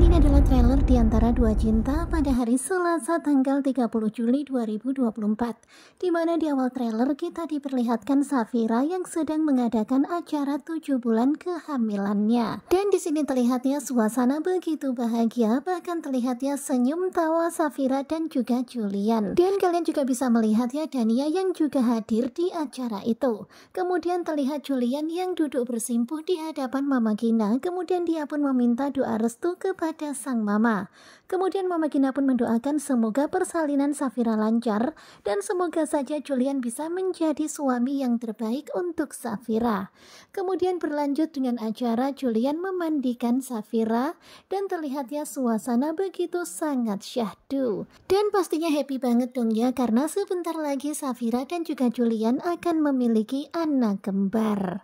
ini adalah trailer di antara dua cinta pada hari Selasa tanggal 30 Juli 2024. Di mana di awal trailer kita diperlihatkan Safira yang sedang mengadakan acara tujuh bulan kehamilannya. Dan di sini terlihatnya suasana begitu bahagia, bahkan terlihatnya senyum tawa Safira dan juga Julian. Dan kalian juga bisa melihat ya Dania yang juga hadir di acara itu. Kemudian terlihat Julian yang duduk bersimpuh di hadapan Mama Gina, kemudian dia pun meminta doa restu kepada kepada sang mama. Kemudian Mama Gina pun mendoakan semoga persalinan Safira lancar dan semoga saja Julian bisa menjadi suami yang terbaik untuk Safira. Kemudian berlanjut dengan acara Julian memandikan Safira dan terlihatnya suasana begitu sangat syahdu. Dan pastinya happy banget dong ya karena sebentar lagi Safira dan juga Julian akan memiliki anak kembar.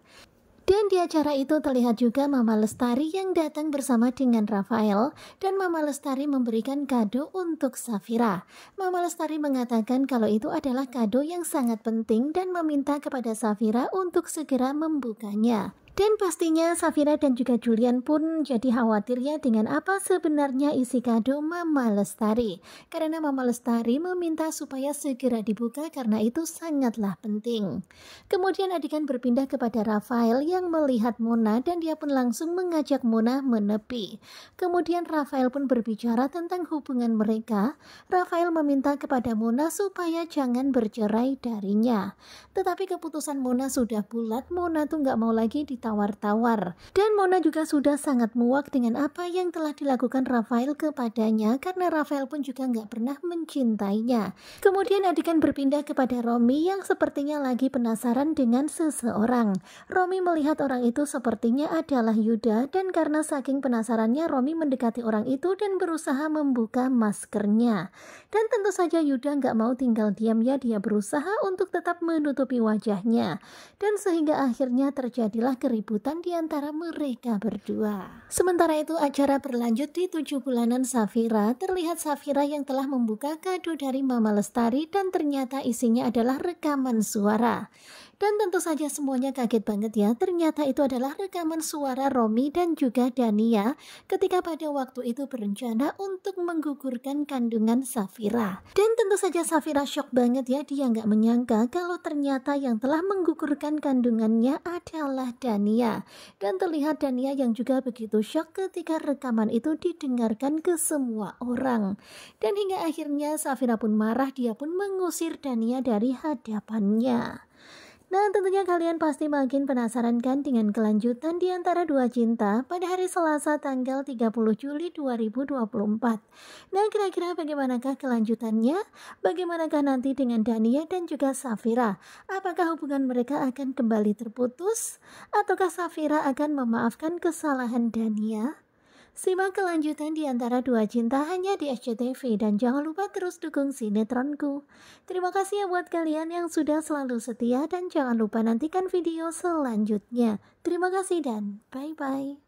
Dan di acara itu terlihat juga Mama Lestari yang datang bersama dengan Rafael dan Mama Lestari memberikan kado untuk Safira. Mama Lestari mengatakan kalau itu adalah kado yang sangat penting dan meminta kepada Safira untuk segera membukanya. Dan pastinya Safira dan juga Julian pun jadi khawatir ya dengan apa sebenarnya isi kado Mama Lestari. Karena Mama Lestari meminta supaya segera dibuka karena itu sangatlah penting. Kemudian adegan berpindah kepada Rafael yang melihat Mona dan dia pun langsung mengajak Mona menepi. Kemudian Rafael pun berbicara tentang hubungan mereka. Rafael meminta kepada Mona supaya jangan bercerai darinya. Tetapi keputusan Mona sudah bulat, Mona tuh nggak mau lagi ditanggung ditawar-tawar. Dan Mona juga sudah sangat muak dengan apa yang telah dilakukan Rafael kepadanya karena Rafael pun juga nggak pernah mencintainya. Kemudian adegan berpindah kepada Romi yang sepertinya lagi penasaran dengan seseorang. Romi melihat orang itu sepertinya adalah Yuda dan karena saking penasarannya Romi mendekati orang itu dan berusaha membuka maskernya. Dan tentu saja Yuda nggak mau tinggal diam ya dia berusaha untuk tetap menutupi wajahnya. Dan sehingga akhirnya terjadilah keributan keributan di antara mereka berdua. Sementara itu acara berlanjut di tujuh bulanan Safira. Terlihat Safira yang telah membuka kado dari Mama Lestari dan ternyata isinya adalah rekaman suara. Dan tentu saja semuanya kaget banget ya, ternyata itu adalah rekaman suara Romi dan juga Dania ya, ketika pada waktu itu berencana untuk menggugurkan kandungan Safira. Dan tentu saja Safira shock banget ya, dia nggak menyangka kalau ternyata yang telah menggugurkan kandungannya adalah Dania. Ya. Dan terlihat Dania ya yang juga begitu shock ketika rekaman itu didengarkan ke semua orang. Dan hingga akhirnya Safira pun marah, dia pun mengusir Dania dari hadapannya. Dan tentunya kalian pasti makin penasaran kan dengan kelanjutan di antara dua cinta pada hari Selasa tanggal 30 Juli 2024. Nah kira-kira bagaimanakah kelanjutannya? Bagaimanakah nanti dengan Dania dan juga Safira? Apakah hubungan mereka akan kembali terputus? Ataukah Safira akan memaafkan kesalahan Dania? Simak kelanjutan di antara dua cinta hanya di SCTV dan jangan lupa terus dukung sinetronku. Terima kasih ya buat kalian yang sudah selalu setia dan jangan lupa nantikan video selanjutnya. Terima kasih dan bye-bye.